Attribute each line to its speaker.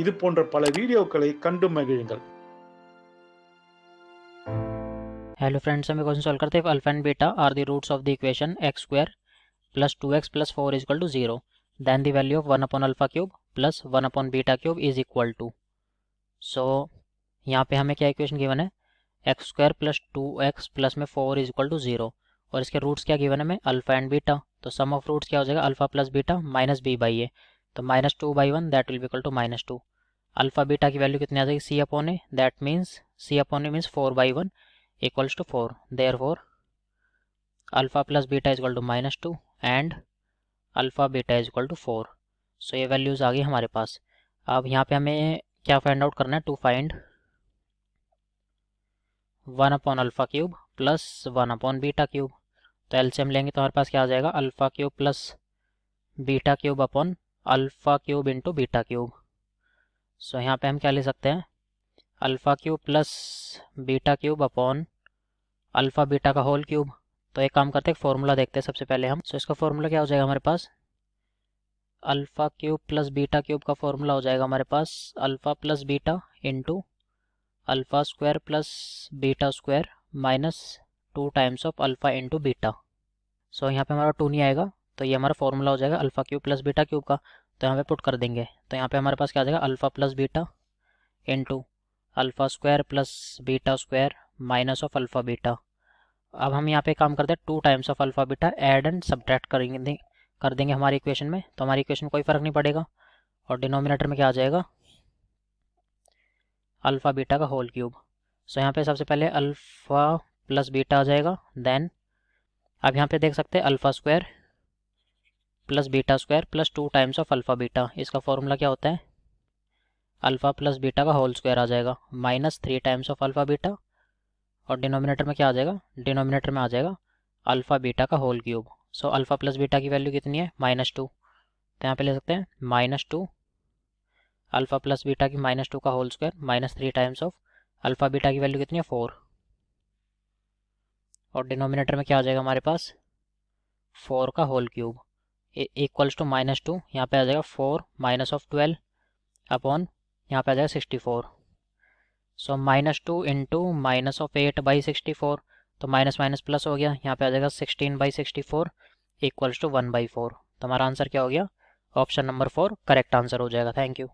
Speaker 1: இது பல வீடியோக்களை கண்டு மகிழுங்கள்
Speaker 2: हेलो फ्रेंड्स हमें क्वेश्चन सॉल्व करते हैं alpha and beta are the roots of the equation x square plus two x plus four is equal to zero then the value of one upon alpha cube plus one upon beta cube is equal to so यहाँ पे हमें क्या equation given है x square plus two x plus में four is equal to zero और इसके roots क्या given है हमें अल्फा एंड बीटा तो सम ऑफ रूट्स क्या हो जाएगा alpha plus beta minus b by a तो minus two by one that will be equal to minus two alpha beta की वैल्यू कितनी आ जाएगी c upon a that means c upon a means four by one equals to four there four alpha plus beta is equal to minus two and alpha beta is equal to four so ये values आ गई हमारे पास अब यहाँ पे हमें क्या find out करना है to find one upon alpha cube plus one upon beta cube तो एल्शियम लेंगे तो हमारे पास क्या आ जाएगा alpha cube plus beta cube upon alpha cube into beta cube so यहाँ पे हम क्या ले सकते हैं alpha cube plus beta cube upon alpha beta का होल क्यूब तो एक काम करते हैं फॉर्मूला देखते हैं सबसे पहले हम सो so, इसका फॉर्मूला क्या हो जाएगा हमारे पास alpha cube plus beta cube का फॉर्मूला हो जाएगा हमारे पास alpha plus beta into alpha square plus beta square minus two times of alpha into beta so यहाँ पे हमारा टू नहीं आएगा तो ये हमारा फॉर्मूला हो जाएगा alpha cube plus beta cube का तो यहाँ पे पुट कर देंगे तो यहाँ पे हमारे पास क्या आ जाएगा alpha plus beta into alpha square plus beta square minus of alpha beta अब हम यहाँ पे काम करते हैं two times of alpha beta add and subtract करेंगे कर देंगे हमारी इक्वेशन में तो हमारी इक्वेशन में कोई फ़र्क नहीं पड़ेगा और डिनोमिनेटर में क्या आ जाएगा अल्फ़ा बीटा का होल क्यूब सो यहाँ पे सबसे पहले अल्फ़ा प्लस बीटा आ जाएगा देन अब यहाँ पे देख सकते हैं alpha square plus beta square plus two times of alpha beta इसका फॉर्मूला क्या होता है अल्फ़ा प्लस बीटा का होल स्क्वायर आ जाएगा minus three times of alpha beta और डिनोमिनेटर में क्या आ जाएगा डिनोमिनेटर में आ जाएगा अल्फ़ा बीटा का whole cube so alpha plus beta की वैल्यू कितनी है माइनस टू तो यहाँ पे ले सकते हैं minus two alpha plus beta की माइनस टू का whole square minus three times of alpha beta की वैल्यू कितनी है फोर और डिनोमिनेटर में क्या आ जाएगा हमारे पास फोर का whole cube equals to minus two यहाँ पे आ जाएगा four minus of twelve upon यहाँ पे आ जाएगा sixty four so minus two into minus of eight by sixty four तो माइनस माइनस प्लस हो गया यहाँ पे आ जाएगा sixteen by sixty four equals to one by four तो हमारा आंसर क्या हो गया option number four correct answer हो जाएगा थैंक यू